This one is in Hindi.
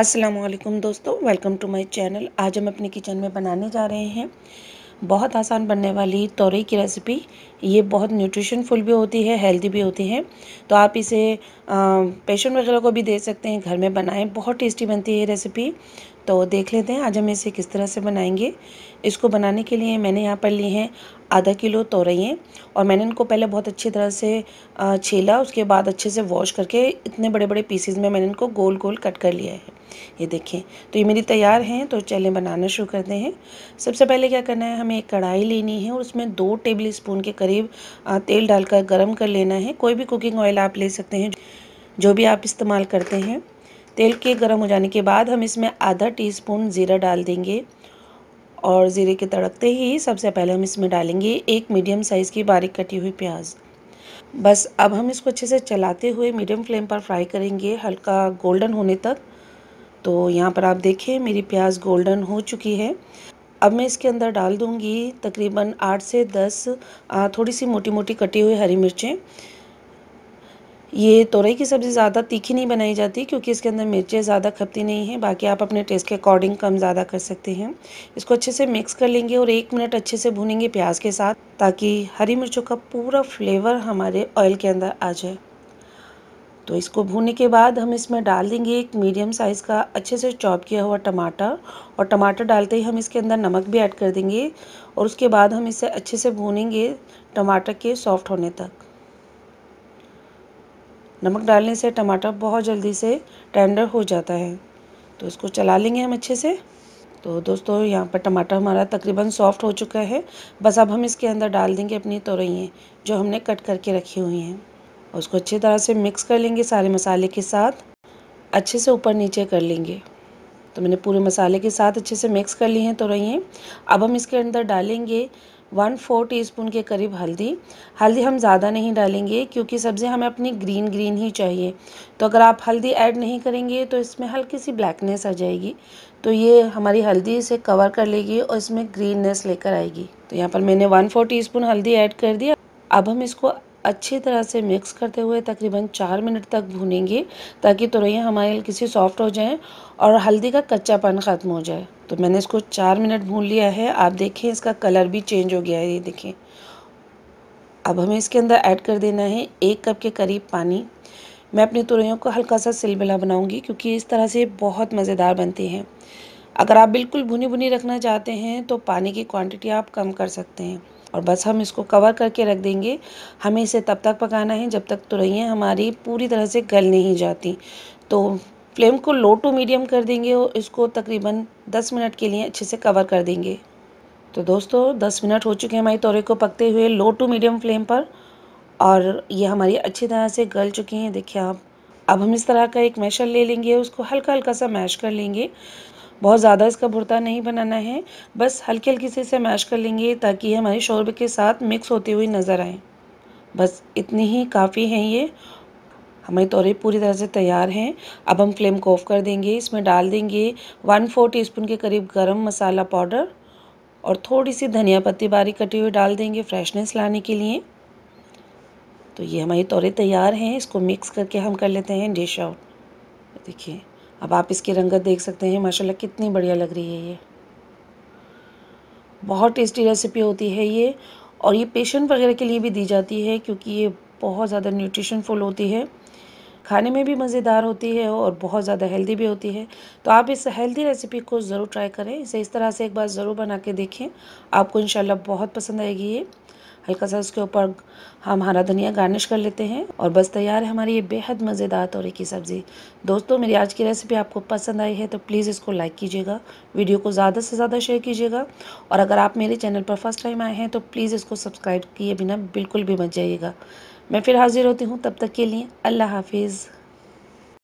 असलम दोस्तों वेलकम टू माय चैनल आज हम अपने किचन में बनाने जा रहे हैं बहुत आसान बनने वाली तोरे की रेसिपी ये बहुत न्यूट्रिशन फुल भी होती है हेल्दी भी होती है तो आप इसे पेशेंट वगैरह को भी दे सकते हैं घर में बनाएं बहुत टेस्टी बनती है ये रेसिपी तो देख लेते हैं आज हम इसे किस तरह से बनाएंगे इसको बनाने के लिए मैंने यहाँ पर लिए हैं आधा किलो तोरइए और मैंने इनको पहले बहुत अच्छी तरह से छीला उसके बाद अच्छे से वॉश करके इतने बड़े बड़े पीसेज में मैंने इनको गोल गोल कट कर लिया है ये देखें तो ये मेरी तैयार हैं तो चलें बनाना शुरू करते हैं सबसे पहले क्या करना है हमें एक कढ़ाई लेनी है और उसमें दो टेबल स्पून के करीब तेल डालकर गर्म कर लेना है कोई भी कुकिंग ऑयल आप ले सकते हैं जो भी आप इस्तेमाल करते हैं तेल के गर्म हो जाने के बाद हम इसमें आधा टीस्पून ज़ीरा डाल देंगे और ज़ीरे के तड़कते ही सबसे पहले हम इसमें डालेंगे एक मीडियम साइज़ की बारीक कटी हुई प्याज बस अब हम इसको अच्छे से चलाते हुए मीडियम फ्लेम पर फ्राई करेंगे हल्का गोल्डन होने तक तो यहाँ पर आप देखें मेरी प्याज गोल्डन हो चुकी है अब मैं इसके अंदर डाल दूँगी तकरीबन आठ से दस थोड़ी सी मोटी मोटी कटी हुई हरी मिर्चें ये तोरई की सब्ज़ी ज़्यादा तीखी नहीं बनाई जाती क्योंकि इसके अंदर मिर्चें ज़्यादा खपती नहीं हैं बाकी आप अपने टेस्ट के अकॉर्डिंग कम ज़्यादा कर सकते हैं इसको अच्छे से मिक्स कर लेंगे और एक मिनट अच्छे से भूनेंगे प्याज के साथ ताकि हरी मिर्चों का पूरा फ्लेवर हमारे ऑयल के अंदर आ जाए तो इसको भूनने के बाद हम इसमें डाल देंगे एक मीडियम साइज़ का अच्छे से चॉप किया हुआ टमाटर और टमाटर डालते ही हम इसके अंदर नमक भी ऐड कर देंगे और उसके बाद हम इसे अच्छे से भूनेंगे टमाटर के सॉफ्ट होने तक नमक डालने से टमाटर बहुत जल्दी से टेंडर हो जाता है तो इसको चला लेंगे हम अच्छे से तो दोस्तों यहाँ पर टमाटर हमारा तकरीबन सॉफ्ट हो चुका है बस अब हम इसके अंदर डाल देंगे अपनी तोरइयाँ जो हमने कट करके रखी हुई हैं उसको अच्छी तरह से मिक्स कर लेंगे सारे मसाले के साथ अच्छे से ऊपर नीचे कर लेंगे तो मैंने पूरे मसाले के साथ अच्छे से मिक्स कर लिए हैं तो अब हम इसके अंदर डालेंगे वन फोर टीस्पून के करीब हल्दी हल्दी हम ज़्यादा नहीं डालेंगे क्योंकि सब्ज़ी हमें अपनी ग्रीन ग्रीन ही चाहिए तो अगर आप हल्दी ऐड नहीं करेंगे तो इसमें हल्की सी ब्लैकनेस आ जाएगी तो ये हमारी हल्दी इसे कवर कर लेगी और इसमें ग्रीननेस लेकर आएगी तो यहाँ पर मैंने वन फोर टी हल्दी ऐड कर दिया अब हम इसको अच्छी तरह से मिक्स करते हुए तकरीबन चार मिनट तक भूनेंगे ताकि तुरैया हमारे किसी सॉफ्ट हो जाएँ और हल्दी का कच्चापन ख़त्म हो जाए तो मैंने इसको चार मिनट भून लिया है आप देखें इसका कलर भी चेंज हो गया है ये देखें अब हमें इसके अंदर ऐड कर देना है एक कप के करीब पानी मैं अपनी तुरैयों को हल्का सा सिलबिला बनाऊंगी क्योंकि इस तरह से बहुत मज़ेदार बनती हैं अगर आप बिल्कुल भुनी भुनी रखना चाहते हैं तो पानी की क्वांटिटी आप कम कर सकते हैं और बस हम इसको कवर करके रख देंगे हमें इसे तब तक पकाना है जब तक तुरैयाँ हमारी पूरी तरह से गल नहीं जाती तो फ्लेम को लो टू मीडियम कर देंगे और इसको तकरीबन 10 मिनट के लिए अच्छे से कवर कर देंगे तो दोस्तों 10 मिनट हो चुके हैं हमारी तोरे को पकते हुए लो टू मीडियम फ्लेम पर और ये हमारी अच्छी तरह से गल चुकी हैं देखिए आप अब हम इस तरह का एक मैशर ले लेंगे उसको हल्का हल्का सा मैश कर लेंगे बहुत ज़्यादा इसका भुरता नहीं बनाना है बस हल्की हल्की से इसे मैश कर लेंगे ताकि ये हमारे शोरबे के साथ मिक्स होती हुई नज़र आए बस इतनी ही काफ़ी हैं ये हमारी तौरे पूरी तरह से तैयार हैं अब हम फ्लेम को ऑफ कर देंगे इसमें डाल देंगे वन फोर टी के करीब गर्म मसाला पाउडर और थोड़ी सी धनिया पत्ती बारीक कटी हुई डाल देंगे फ्रेशनेस लाने के लिए तो ये हमारी तौरे तैयार हैं इसको मिक्स करके हम कर लेते हैं डिश आउट देखिए अब आप इसकी रंगत देख सकते हैं माशाल्लाह कितनी बढ़िया लग रही है ये बहुत टेस्टी रेसिपी होती है ये और ये पेशेंट वगैरह के लिए भी दी जाती है क्योंकि ये बहुत ज़्यादा न्यूट्रिशन फुल होती है खाने में भी मज़ेदार होती है और बहुत ज़्यादा हेल्दी भी होती है तो आप इस हेल्दी रेसिपी को ज़रूर ट्राई करें इसे इस तरह से एक बार ज़रूर बना के देखें आपको इंशाल्लाह बहुत पसंद आएगी ये हल्का सा उसके ऊपर हम हरा धनिया गार्निश कर लेते हैं और बस तैयार है हमारी ये बेहद मज़ेदार तोरे की सब्ज़ी दोस्तों मेरी आज की रेसिपी आपको पसंद आई है तो प्लीज़ इसको लाइक कीजिएगा वीडियो को ज़्यादा से ज़्यादा शेयर कीजिएगा और अगर आप मेरे चैनल पर फर्स्ट टाइम आए हैं तो प्लीज़ इसको सब्सक्राइब किए बिना बिल्कुल भी मत जाइएगा मैं फिर हाज़िर होती हूँ तब तक के लिए अल्लाह हाफिज़